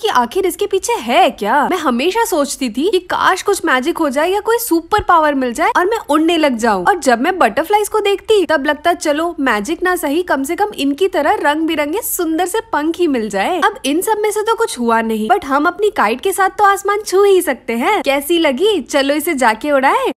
कि आखिर इसके पीछे है क्या मैं हमेशा सोचती थी कि काश कुछ मैजिक हो जाए या कोई सुपर पावर मिल जाए और मैं उड़ने लग जाऊं और जब मैं बटरफ्लाईज को देखती तब लगता चलो मैजिक ना सही कम से कम इनकी तरह रंग बिरंगे सुंदर से पंख ही मिल जाए अब इन सब में से तो कुछ हुआ नहीं बट हम अपनी काइट के साथ तो आसमान छू ही सकते हैं कैसी लगी चलो इसे जाके उड़ाए